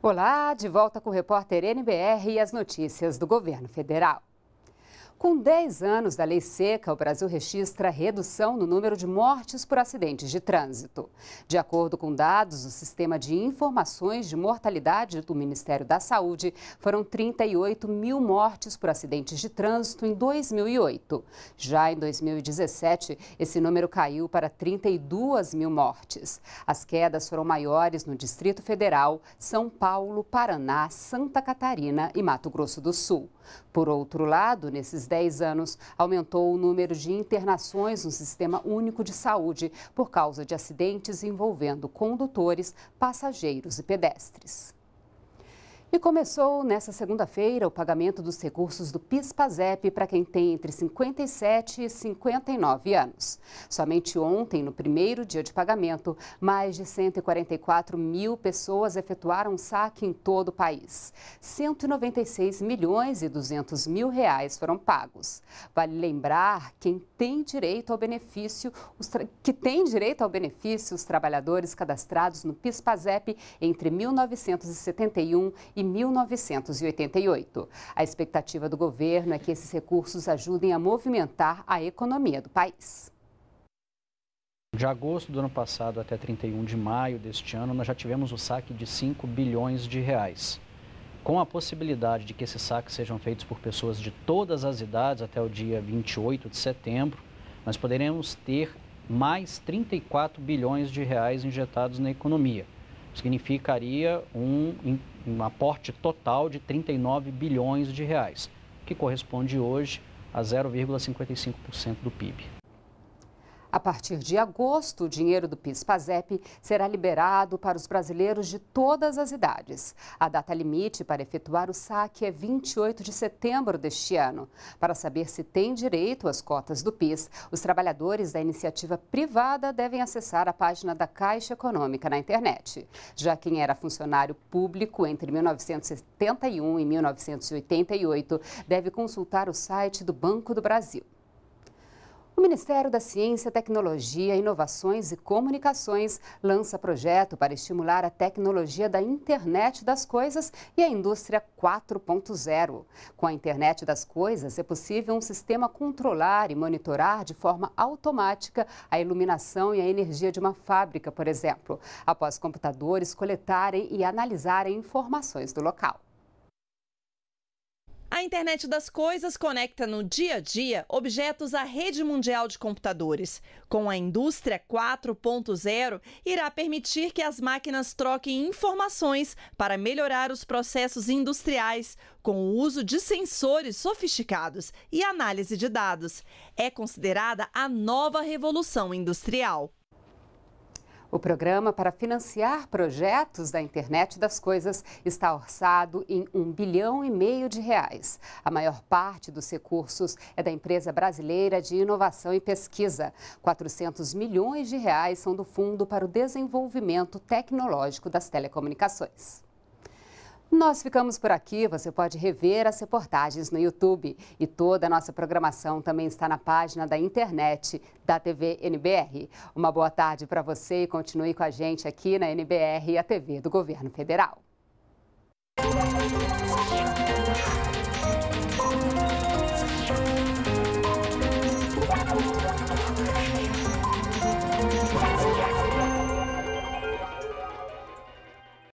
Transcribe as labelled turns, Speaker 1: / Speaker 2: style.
Speaker 1: Olá, de volta com o repórter NBR e as notícias do governo federal. Com 10 anos da lei seca, o Brasil registra redução no número de mortes por acidentes de trânsito. De acordo com dados do Sistema de Informações de Mortalidade do Ministério da Saúde, foram 38 mil mortes por acidentes de trânsito em 2008. Já em 2017, esse número caiu para 32 mil mortes. As quedas foram maiores no Distrito Federal, São Paulo, Paraná, Santa Catarina e Mato Grosso do Sul. Por outro lado, nesses 10 anos, aumentou o número de internações no Sistema Único de Saúde por causa de acidentes envolvendo condutores, passageiros e pedestres. E começou nesta segunda-feira o pagamento dos recursos do PIS-PASEP para quem tem entre 57 e 59 anos. Somente ontem, no primeiro dia de pagamento, mais de 144 mil pessoas efetuaram saque em todo o país. 196 milhões e 200 mil reais foram pagos. Vale lembrar quem tem direito ao benefício, que tem direito ao benefício os trabalhadores cadastrados no PIS-PASEP entre 1971 e e 1988. A expectativa do governo é que esses recursos ajudem a movimentar a economia do país.
Speaker 2: De agosto do ano passado até 31 de maio deste ano, nós já tivemos o saque de 5 bilhões de reais. Com a possibilidade de que esses saques sejam feitos por pessoas de todas as idades até o dia 28 de setembro, nós poderemos ter mais 34 bilhões de reais injetados na economia significaria um, um aporte total de 39 bilhões de reais, que corresponde hoje a 0,55% do PIB.
Speaker 1: A partir de agosto, o dinheiro do PIS-PASEP será liberado para os brasileiros de todas as idades. A data limite para efetuar o saque é 28 de setembro deste ano. Para saber se tem direito às cotas do PIS, os trabalhadores da iniciativa privada devem acessar a página da Caixa Econômica na internet. Já quem era funcionário público entre 1971 e 1988 deve consultar o site do Banco do Brasil. O Ministério da Ciência, Tecnologia, Inovações e Comunicações lança projeto para estimular a tecnologia da internet das coisas e a indústria 4.0. Com a internet das coisas, é possível um sistema controlar e monitorar de forma automática a iluminação e a energia de uma fábrica, por exemplo, após computadores coletarem e analisarem informações do local.
Speaker 3: A internet das coisas conecta no dia a dia objetos à rede mundial de computadores. Com a indústria 4.0, irá permitir que as máquinas troquem informações para melhorar os processos industriais, com o uso de sensores sofisticados e análise de dados. É considerada a nova revolução industrial.
Speaker 1: O programa para financiar projetos da internet das coisas está orçado em um bilhão e meio de reais. A maior parte dos recursos é da empresa brasileira de inovação e pesquisa. 400 milhões de reais são do Fundo para o Desenvolvimento Tecnológico das Telecomunicações. Nós ficamos por aqui. Você pode rever as reportagens no YouTube. E toda a nossa programação também está na página da internet da TV NBR. Uma boa tarde para você e continue com a gente aqui na NBR e a TV do Governo Federal.